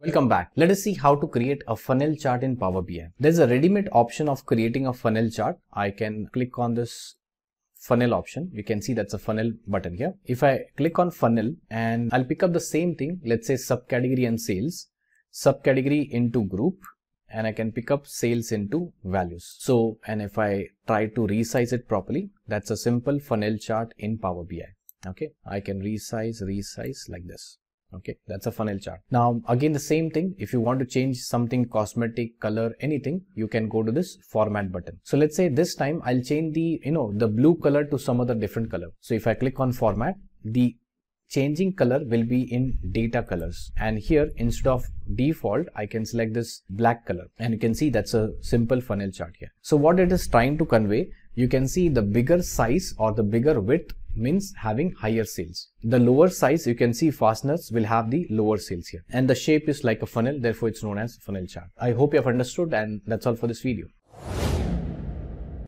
Welcome back. Let us see how to create a funnel chart in Power BI. There's a ready-made option of creating a funnel chart. I can click on this funnel option. You can see that's a funnel button here. If I click on funnel and I'll pick up the same thing, let's say subcategory and sales, subcategory into group, and I can pick up sales into values. So, and if I try to resize it properly, that's a simple funnel chart in Power BI. Okay, I can resize, resize like this okay that's a funnel chart now again the same thing if you want to change something cosmetic color anything you can go to this format button so let's say this time i'll change the you know the blue color to some other different color so if i click on format the changing color will be in data colors and here instead of default i can select this black color and you can see that's a simple funnel chart here so what it is trying to convey you can see the bigger size or the bigger width means having higher sales. The lower size you can see fasteners will have the lower sales here and the shape is like a funnel therefore it's known as funnel chart. I hope you have understood and that's all for this video.